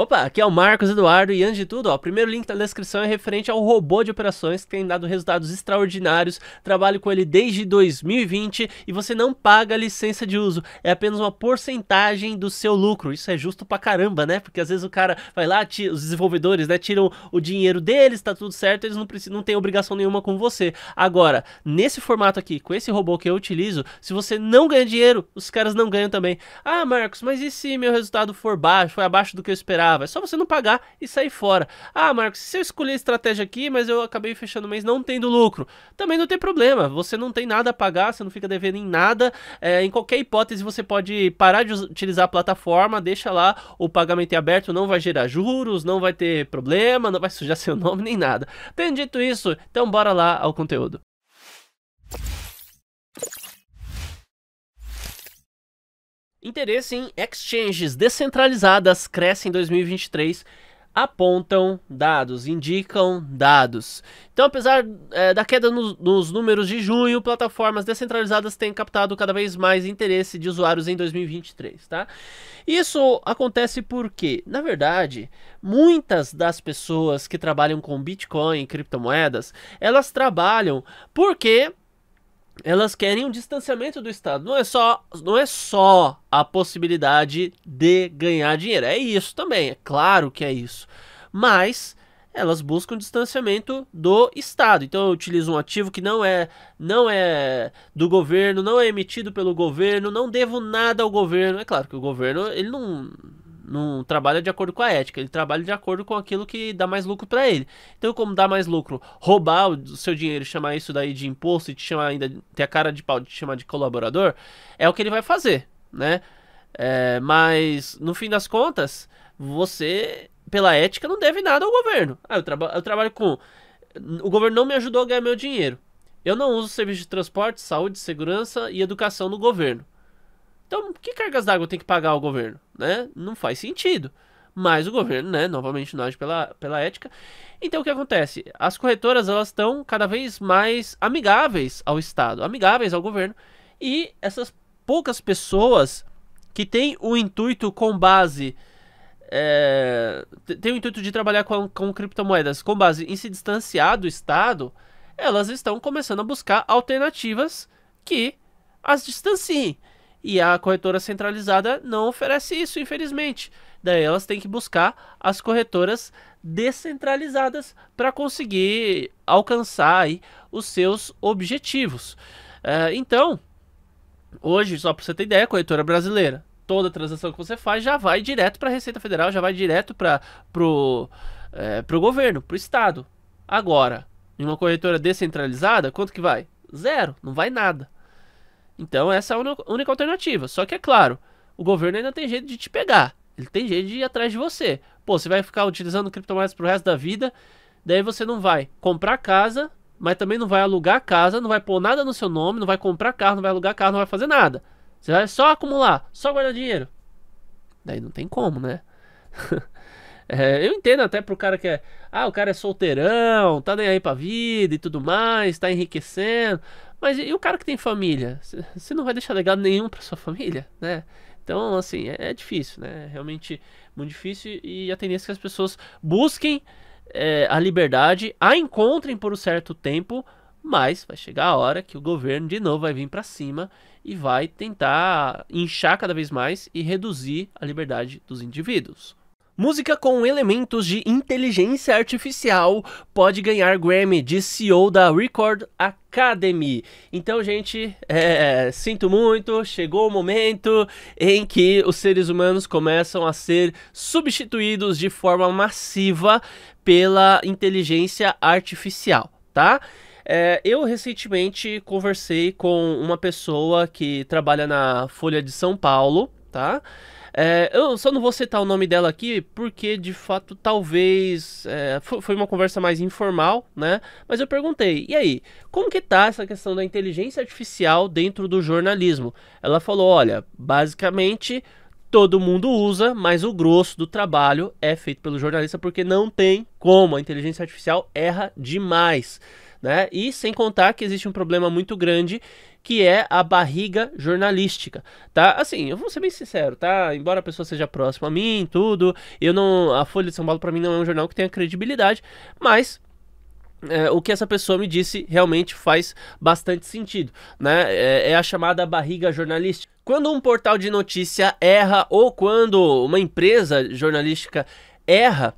Opa, aqui é o Marcos Eduardo e antes de tudo, ó, o primeiro link na descrição é referente ao robô de operações que tem dado resultados extraordinários. Trabalho com ele desde 2020 e você não paga licença de uso, é apenas uma porcentagem do seu lucro. Isso é justo pra caramba, né? Porque às vezes o cara vai lá, tira, os desenvolvedores, né, tiram o dinheiro deles, tá tudo certo, eles não precisam, não têm obrigação nenhuma com você. Agora, nesse formato aqui, com esse robô que eu utilizo, se você não ganha dinheiro, os caras não ganham também. Ah, Marcos, mas e se meu resultado for baixo, foi abaixo do que eu esperava? pagava. É só você não pagar e sair fora. Ah, Marcos, se eu escolhi a estratégia aqui, mas eu acabei fechando o mês não tendo lucro, também não tem problema. Você não tem nada a pagar, você não fica devendo em nada. É, em qualquer hipótese, você pode parar de utilizar a plataforma, deixa lá o pagamento aberto, não vai gerar juros, não vai ter problema, não vai sujar seu nome nem nada. Tendo dito isso, então bora lá ao conteúdo. Interesse em exchanges descentralizadas cresce em 2023 apontam dados, indicam dados. Então, apesar é, da queda nos, números de junho, plataformas descentralizadas têm captado cada vez mais interesse de usuários em 2023, tá? Isso acontece porque, na verdade, muitas das pessoas que trabalham com Bitcoin e criptomoedas, elas trabalham porque elas querem um distanciamento do Estado. Não é só, não é só a possibilidade de ganhar dinheiro. É isso também, é claro que é isso. Mas elas buscam distanciamento do Estado. Então utilizo um ativo que não é não é do governo, não é emitido pelo governo, não devo nada ao governo. É claro que o governo ele não não trabalha de acordo com a ética, ele trabalha de acordo com aquilo que dá mais lucro para ele. Então, como dá mais lucro roubar o seu dinheiro, chamar isso daí de imposto e te chamar ainda ter a cara de pau de te chamar de colaborador, é o que ele vai fazer, né? É, mas no fim das contas, você pela ética não deve nada ao governo. Ah, eu, traba eu trabalho com o governo não me ajudou a ganhar meu dinheiro. Eu não uso serviço de transporte, saúde, segurança e educação no governo. Então, que cargas d'água tem que pagar o governo? Né? Não faz sentido. Mas o governo, né, novamente não age pela, pela ética. Então o que acontece? As corretoras elas estão cada vez mais amigáveis ao Estado, amigáveis ao governo. E essas poucas pessoas que têm o intuito com base. É, tem o intuito de trabalhar com, com criptomoedas com base em se distanciar do Estado, elas estão começando a buscar alternativas que as distanciem. E a corretora centralizada não oferece isso, infelizmente. Daí elas têm que buscar as corretoras descentralizadas para conseguir alcançar aí, os seus objetivos. Uh, então, hoje, só para você ter ideia, corretora brasileira, toda transação que você faz já vai direto para a Receita Federal, já vai direto para o é, pro governo, para o Estado. Agora, em uma corretora descentralizada, quanto que vai? Zero, não vai nada. Então essa é a única alternativa. Só que é claro, o governo ainda tem jeito de te pegar. Ele tem jeito de ir atrás de você. Pô, você vai ficar utilizando criptomoedas pro resto da vida, daí você não vai comprar casa, mas também não vai alugar casa, não vai pôr nada no seu nome, não vai comprar carro, não vai alugar carro, não vai fazer nada. Você vai só acumular, só guardar dinheiro. Daí não tem como, né? é, eu entendo até pro cara que é. Ah, o cara é solteirão, tá nem aí pra vida e tudo mais, tá enriquecendo. Mas e o cara que tem família? Você não vai deixar legado nenhum para sua família, né? Então, assim, é, é, difícil, né? É realmente muito difícil e a tendência é que as pessoas busquem é, a liberdade, a encontrem por um certo tempo, mas vai chegar a hora que o governo de novo vai vir para cima e vai tentar inchar cada vez mais e reduzir a liberdade dos indivíduos. Música com elementos de inteligência artificial pode ganhar Grammy de CEO da Record Academy. Então, gente, é, sinto muito, chegou o momento em que os seres humanos começam a ser substituídos de forma massiva pela inteligência artificial, tá? É, eu recentemente conversei com uma pessoa que trabalha na Folha de São Paulo, tá? É, eu só não vou citar o nome dela aqui, porque de fato talvez é, foi uma conversa mais informal, né? Mas eu perguntei, e aí, como que tá essa questão da inteligência artificial dentro do jornalismo? Ela falou, olha, basicamente todo mundo usa, mas o grosso do trabalho é feito pelo jornalista porque não tem como, a inteligência artificial erra demais. Né? E sem contar que existe um problema muito grande que é a barriga jornalística, tá? Assim, eu vou ser bem sincero, tá? Embora a pessoa seja próxima a mim, tudo, eu não, a Folha de São Paulo para mim não é um jornal que tenha credibilidade, mas é, o que essa pessoa me disse realmente faz bastante sentido, né? É, é, a chamada barriga jornalística. Quando um portal de notícia erra ou quando uma empresa jornalística erra,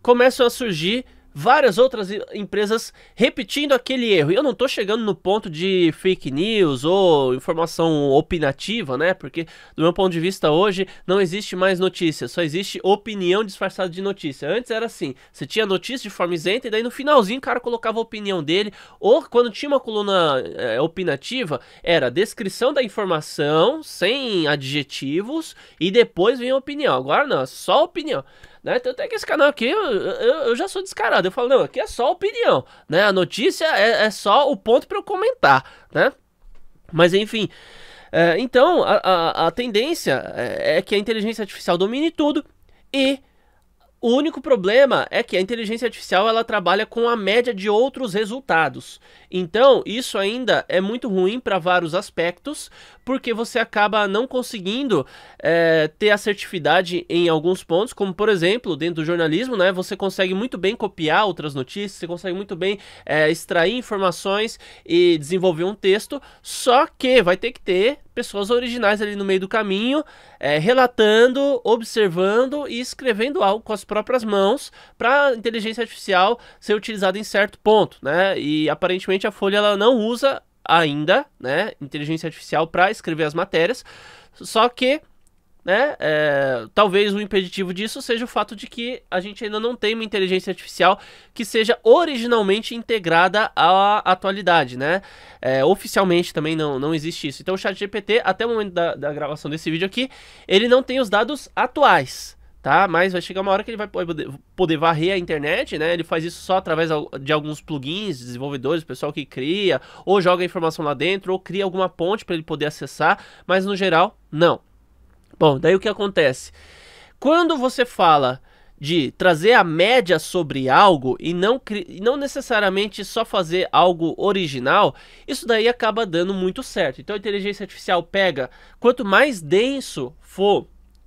começam a surgir várias outras empresas repetindo aquele erro. E eu não estou chegando no ponto de fake news ou informação opinativa, né? Porque, do meu ponto de vista, hoje não existe mais notícia, só existe opinião disfarçada de notícia. Antes era assim: você tinha notícia de forma isenta, e daí no finalzinho o cara colocava a opinião dele, ou quando tinha uma coluna é, opinativa, era descrição da informação, sem adjetivos, e depois vinha a opinião. Agora não, é só opinião. Né? Tanto é que esse canal aqui, eu, eu, eu, já sou descarado. Eu falo, não, aqui é só opinião, né? A notícia é, é só o ponto para eu comentar, né? Mas enfim, é, então a, a, a tendência é, é que a inteligência artificial domine tudo e o único problema é que a inteligência artificial ela trabalha com a média de outros resultados. Então, isso ainda é muito ruim para vários aspectos, porque você acaba não conseguindo é, ter assertividade em alguns pontos, como por exemplo, dentro do jornalismo, né? Você consegue muito bem copiar outras notícias, você consegue muito bem é, extrair informações e desenvolver um texto, só que vai ter que ter pessoas originais ali no meio do caminho, é, relatando, observando e escrevendo algo com as próprias mãos para a inteligência artificial ser utilizada em certo ponto, né? E aparentemente a Folha ela não usa ainda, né, inteligência artificial para escrever as matérias. Só que, né, é, talvez o impeditivo disso seja o fato de que a gente ainda não tem uma inteligência artificial que seja originalmente integrada à atualidade, né? É, oficialmente também não, não existe isso. Então o ChatGPT, até o momento da, da gravação desse vídeo aqui, ele não tem os dados atuais, tá? Mas vai chegar uma hora que ele vai poder varrer a internet, né? Ele faz isso só através de alguns plugins, desenvolvedores, pessoal que cria, ou joga informação lá dentro, ou cria alguma ponte para ele poder acessar, mas no geral, não. Bom, daí o que acontece? Quando você fala de trazer a média sobre algo e não, e não necessariamente só fazer algo original, isso daí acaba dando muito certo. Então a inteligência artificial pega quanto mais denso for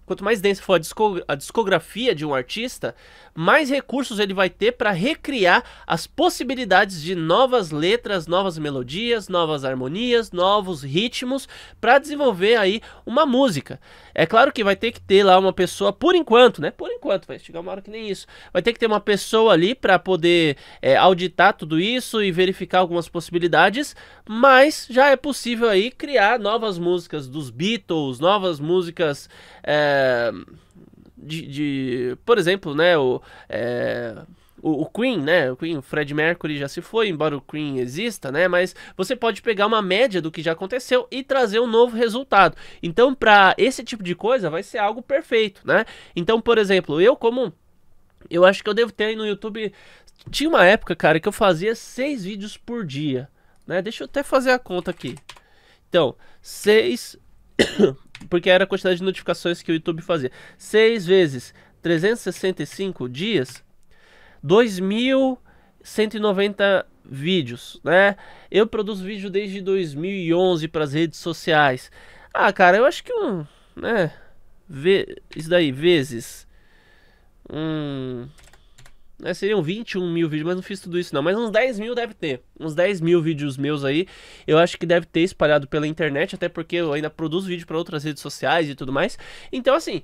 Quanto mais densa for a discografia de um artista, mais recursos ele vai ter para recriar as possibilidades de novas letras, novas melodias, novas harmonias, novos ritmos para desenvolver aí uma música. É claro que vai ter que ter lá uma pessoa, por enquanto, né? Por enquanto, vai chegar uma hora que nem isso. Vai ter que ter uma pessoa ali para poder é, auditar tudo isso e verificar algumas possibilidades, mas já é possível aí criar novas músicas dos Beatles, novas músicas. É, de, de, por exemplo, né, o, é, o, o, Queen, né, o Queen, o Fred Mercury já se foi, embora o Queen exista, né, mas você pode pegar uma média do que já aconteceu e trazer um novo resultado. Então, para esse tipo de coisa, vai ser algo perfeito, né? Então, por exemplo, eu como eu acho que eu devo ter aí no YouTube tinha uma época, cara, que eu fazia seis vídeos por dia, né? Deixa eu até fazer a conta aqui. Então, seis porque era a quantidade de notificações que o YouTube fazia. 6 vezes 365 dias, 2.190 vídeos, né? Eu produzo vídeo desde 2011 para as redes sociais. Ah, cara, eu acho que um, né? Vê, isso daí vezes um né, seriam 21 mil vídeos, mas não fiz tudo isso não. Mas uns 10 mil deve ter. Uns 10 mil vídeos meus aí. Eu acho que deve ter espalhado pela internet, até porque eu ainda produzo vídeo para outras redes sociais e tudo mais. Então, assim,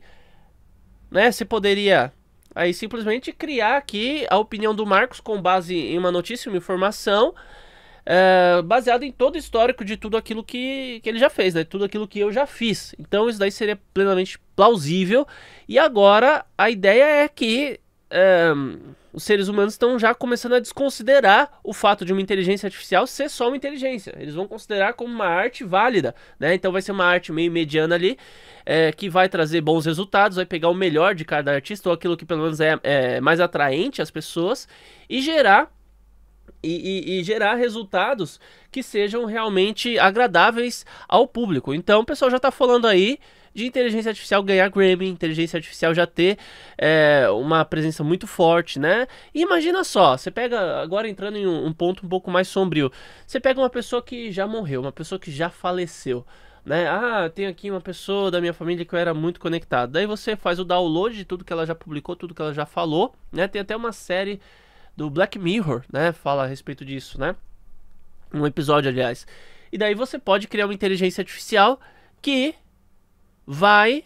né, você poderia aí simplesmente criar aqui a opinião do Marcos com base em uma notícia, uma informação. É, baseado em todo o histórico de tudo aquilo que, que ele já fez, né? Tudo aquilo que eu já fiz. Então isso daí seria plenamente plausível. E agora a ideia é que um, os seres humanos estão já começando a desconsiderar o fato de uma inteligência artificial ser só uma inteligência. Eles vão considerar como uma arte válida, né? Então vai ser uma arte meio mediana ali, é, que vai trazer bons resultados, vai pegar o melhor de cada artista, ou aquilo que pelo menos é, é mais atraente às pessoas, e gerar e, e, e, gerar resultados que sejam realmente agradáveis ao público. Então, o pessoal já está falando aí de inteligência artificial ganhar Grammy, inteligência artificial já ter é, uma presença muito forte, né? E imagina só, você pega, agora entrando em um, um ponto um pouco mais sombrio, você pega uma pessoa que já morreu, uma pessoa que já faleceu né? Ah, tem aqui uma pessoa da minha família que eu era muito conectado. Daí você faz o download de tudo que ela já publicou, tudo que ela já falou, né? Tem até uma série do Black Mirror, né? Fala a respeito disso, né? Um episódio, aliás. E daí você pode criar uma inteligência artificial que vai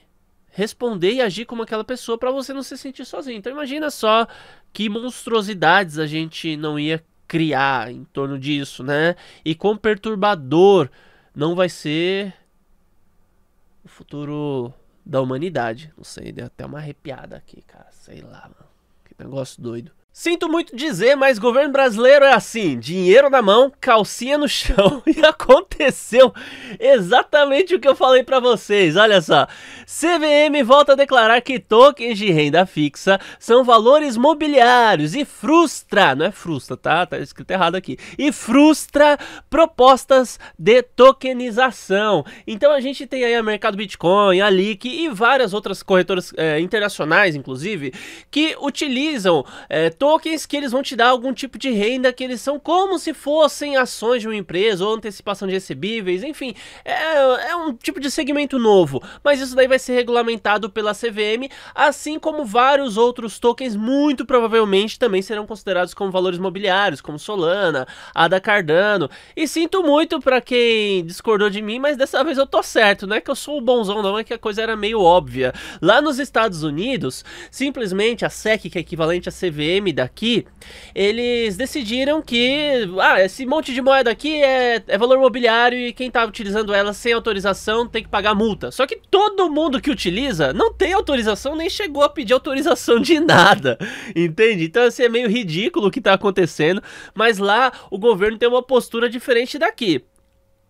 responder e agir como aquela pessoa para você não se sentir sozinho. Então imagina só que monstruosidades a gente não ia criar em torno disso, né? E quão perturbador não vai ser o futuro da humanidade. Não sei, deu até uma arrepiada aqui, cara. Sei lá, mano. Que negócio doido. Sinto muito dizer, mas governo brasileiro é assim: dinheiro na mão, calcinha no chão. E aconteceu exatamente o que eu falei para vocês. Olha só. CVM volta a declarar que tokens de renda fixa são valores mobiliários e frustra, não é frustra, tá? Tá escrito errado aqui. E frustra propostas de tokenização. Então a gente tem aí a Mercado Bitcoin, a Leak e várias outras corretoras eh, internacionais, inclusive, que utilizam eh, tokens que eles vão te dar algum tipo de renda que eles são como se fossem ações de uma empresa ou antecipação de recebíveis, enfim, é, é um tipo de segmento novo, mas isso daí vai ser regulamentado pela CVM, assim como vários outros tokens muito provavelmente também serão considerados como valores mobiliários, como Solana, Ada Cardano, e sinto muito para quem discordou de mim, mas dessa vez eu tô certo, não é que eu sou o bonzão não, é que a coisa era meio óbvia. Lá nos Estados Unidos, simplesmente a SEC, que é equivalente à CVM, daqui, eles decidiram que ah, esse monte de moeda aqui é, é valor mobiliário e quem tá utilizando ela sem autorização tem que pagar multa. Só que todo mundo que utiliza não tem autorização nem chegou a pedir autorização de nada, entende? Então assim, é meio ridículo o que tá acontecendo, mas lá o governo tem uma postura diferente daqui.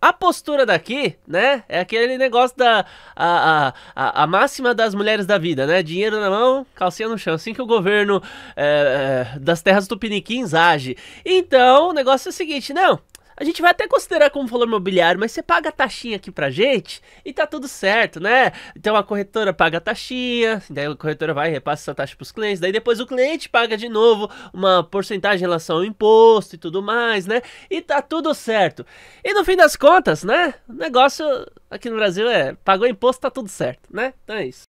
A postura daqui, né? É aquele negócio da. A, a, a, a, máxima das mulheres da vida, né? Dinheiro na mão, calcinha no chão. Assim que o governo é, das terras tupiniquins age. Então, o negócio é o seguinte: não, a gente vai até considerar como valor mobiliário, mas você paga a taxinha aqui pra gente e tá tudo certo, né? Então a corretora paga a taxinha, daí a corretora vai e repassa essa taxa pros clientes, daí depois o cliente paga de novo uma porcentagem em relação ao imposto e tudo mais, né? E tá tudo certo. E no fim das contas, né? O negócio aqui no Brasil é pagou imposto, tá tudo certo, né? Então é isso.